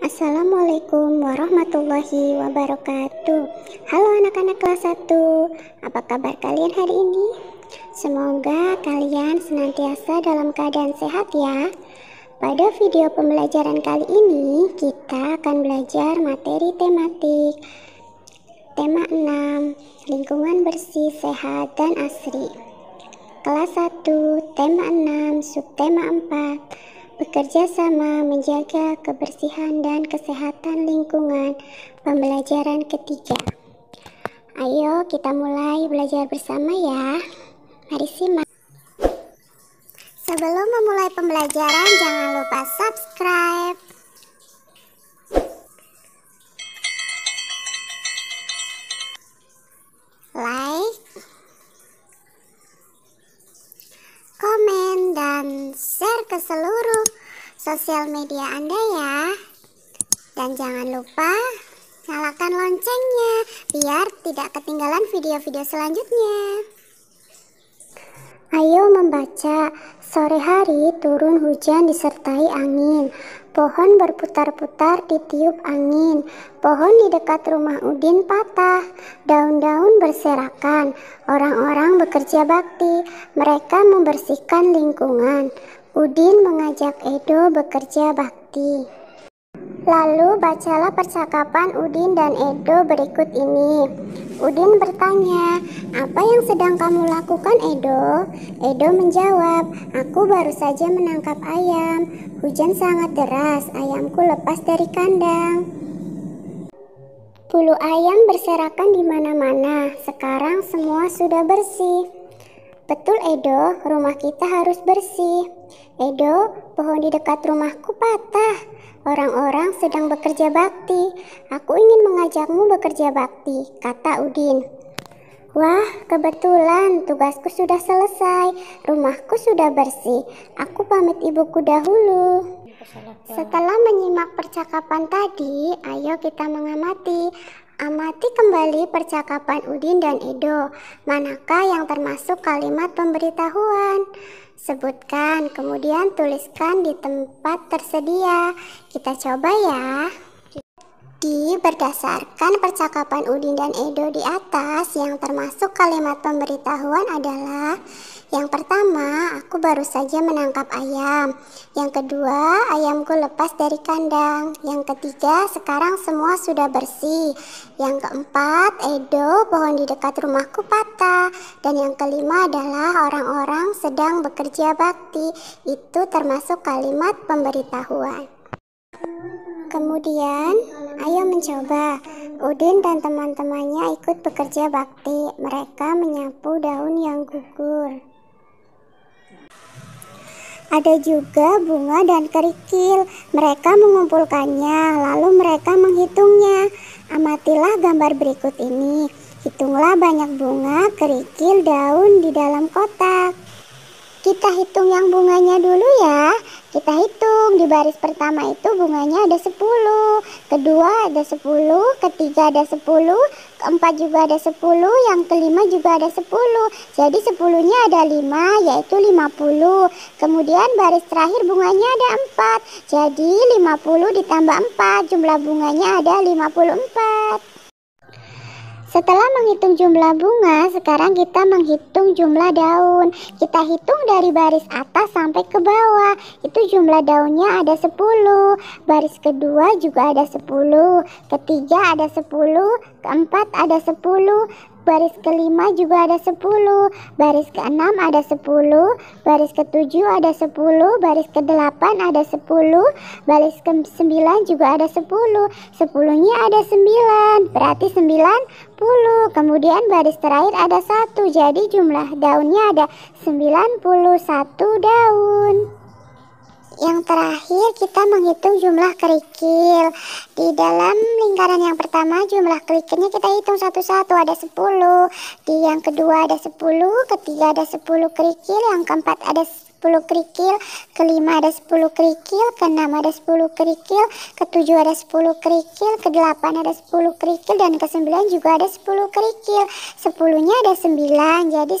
Assalamualaikum warahmatullahi wabarakatuh Halo anak-anak kelas 1 Apa kabar kalian hari ini? Semoga kalian senantiasa dalam keadaan sehat ya Pada video pembelajaran kali ini Kita akan belajar materi tematik Tema 6 Lingkungan bersih, sehat, dan asri Kelas 1 Tema 6 Subtema 4 bekerja sama menjaga kebersihan dan kesehatan lingkungan pembelajaran ketiga. Ayo kita mulai belajar bersama ya. Mari simak. Sebelum memulai pembelajaran, jangan lupa subscribe, sosial media Anda ya. Dan jangan lupa nyalakan loncengnya biar tidak ketinggalan video-video selanjutnya. Ayo membaca. Sore hari turun hujan disertai angin. Pohon berputar-putar ditiup angin. Pohon di dekat rumah Udin patah. Daun-daun berserakan. Orang-orang bekerja bakti. Mereka membersihkan lingkungan. Udin mengajak Edo bekerja bakti. Lalu bacalah percakapan Udin dan Edo berikut ini. Udin bertanya, "Apa yang sedang kamu lakukan, Edo?" Edo menjawab, "Aku baru saja menangkap ayam. Hujan sangat deras, ayamku lepas dari kandang." Bulu ayam berserakan di mana-mana. Sekarang semua sudah bersih. Betul Edo, rumah kita harus bersih. Edo, pohon di dekat rumahku patah. Orang-orang sedang bekerja bakti. Aku ingin mengajakmu bekerja bakti, kata Udin. Wah, kebetulan tugasku sudah selesai. Rumahku sudah bersih. Aku pamit ibuku dahulu. Setelah menyimak percakapan tadi, ayo kita mengamati amati kembali percakapan Udin dan Edo. Manakah yang termasuk kalimat pemberitahuan? Sebutkan, kemudian tuliskan di tempat tersedia. Kita coba ya. Di berdasarkan percakapan Udin dan Edo di atas, yang termasuk kalimat pemberitahuan adalah yang pertama, aku baru saja menangkap ayam. Yang kedua, ayamku lepas dari kandang. Yang ketiga, sekarang semua sudah bersih. Yang keempat, Edo, pohon di dekat rumahku patah. Dan yang kelima adalah orang-orang sedang bekerja bakti. Itu termasuk kalimat pemberitahuan. Kemudian, ayo mencoba. Udin dan teman-temannya ikut bekerja bakti. Mereka menyapu daun yang gugur. Ada juga bunga dan kerikil. Mereka mengumpulkannya, lalu mereka menghitungnya. Amatilah gambar berikut ini. Hitunglah banyak bunga, kerikil, daun di dalam kotak. Kita hitung yang bunganya dulu ya. Kita hitung di baris pertama itu bunganya ada 10, kedua ada 10, ketiga ada 10, keempat juga ada 10, yang kelima juga ada 10. Jadi 10-nya ada 5 yaitu 50. Kemudian baris terakhir bunganya ada 4. Jadi 50 ditambah 4 jumlah bunganya ada 54. Setelah menghitung jumlah bunga, sekarang kita menghitung jumlah daun. Kita hitung dari baris atas sampai ke bawah. Itu jumlah daunnya ada 10. Baris kedua juga ada 10. Ketiga ada 10. Keempat ada 10 baris kelima juga ada 10, baris keenam ada 10, baris ketujuh ada 10, baris kedelapan ada 10, baris ke sembilan juga ada 10. Sepuluhnya ada 9, berarti 90. Kemudian baris terakhir ada satu, jadi jumlah daunnya ada 91 daun. Yang terakhir kita menghitung jumlah kerikil. Di dalam lingkaran yang pertama jumlah kerikilnya kita hitung satu-satu ada 10. Di yang kedua ada 10, ketiga ada 10 kerikil, yang keempat ada 10 kerikil, ke-5 ada 10 kerikil, ke-6 ada 10 kerikil, ke-7 ada 10 kerikil, ke-8 ada 10 kerikil dan ke-9 juga ada 10 kerikil. 10-nya ada 9 jadi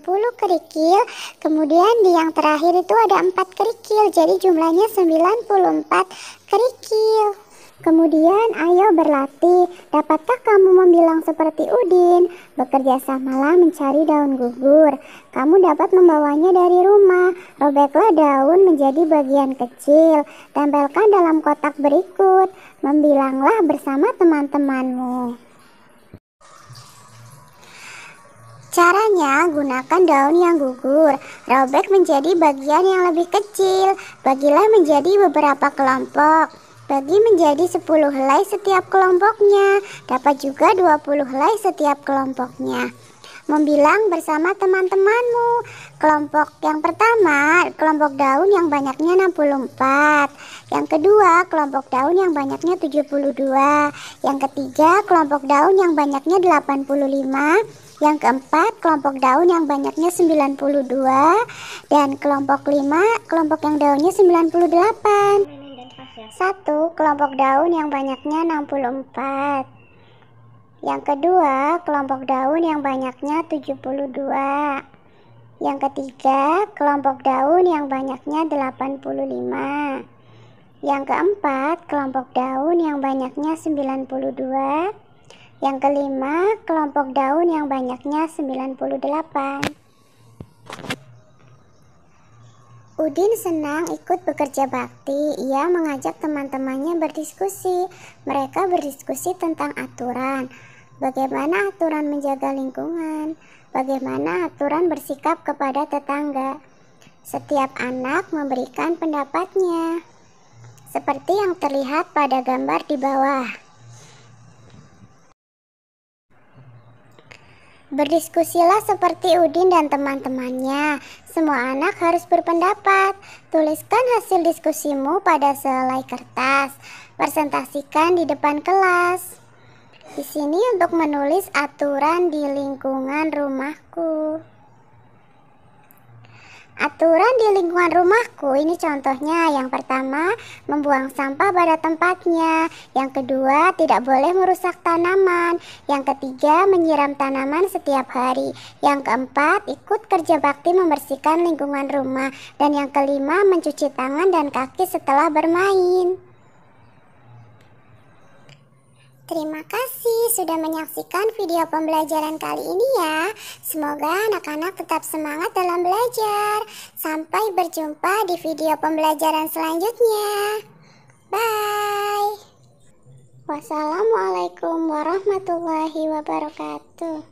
90 kerikil. Kemudian di yang terakhir itu ada 4 kerikil jadi jumlahnya 94 kerikil. Kemudian ayo berlatih, dapatkah kamu membilang seperti Udin? Bekerja samalah mencari daun gugur. Kamu dapat membawanya dari rumah. Robeklah daun menjadi bagian kecil. Tempelkan dalam kotak berikut. Membilanglah bersama teman-temanmu. Caranya, gunakan daun yang gugur. Robek menjadi bagian yang lebih kecil. Bagilah menjadi beberapa kelompok bagi menjadi 10 helai setiap kelompoknya, dapat juga 20 helai setiap kelompoknya. Membilang bersama teman-temanmu. Kelompok yang pertama, kelompok daun yang banyaknya 64. Yang kedua, kelompok daun yang banyaknya 72. Yang ketiga, kelompok daun yang banyaknya 85. Yang keempat, kelompok daun yang banyaknya 92 dan kelompok lima kelompok yang daunnya 98. Satu, kelompok daun yang banyaknya 64. Yang kedua, kelompok daun yang banyaknya 72. Yang ketiga, kelompok daun yang banyaknya 85. Yang keempat, kelompok daun yang banyaknya 92. Yang kelima, kelompok daun yang banyaknya 98. Udin senang ikut bekerja bakti. Ia mengajak teman-temannya berdiskusi. Mereka berdiskusi tentang aturan, bagaimana aturan menjaga lingkungan, bagaimana aturan bersikap kepada tetangga. Setiap anak memberikan pendapatnya, seperti yang terlihat pada gambar di bawah. Berdiskusilah seperti Udin dan teman-temannya. Semua anak harus berpendapat. Tuliskan hasil diskusimu pada selai kertas. Presentasikan di depan kelas. Di sini untuk menulis aturan di lingkungan rumahku. Aturan di lingkungan rumahku ini contohnya yang pertama membuang sampah pada tempatnya, yang kedua tidak boleh merusak tanaman, yang ketiga menyiram tanaman setiap hari, yang keempat ikut kerja bakti membersihkan lingkungan rumah, dan yang kelima mencuci tangan dan kaki setelah bermain. Terima kasih sudah menyaksikan video pembelajaran kali ini ya. Semoga anak-anak tetap semangat dalam belajar. Sampai berjumpa di video pembelajaran selanjutnya. Bye. Wassalamualaikum warahmatullahi wabarakatuh.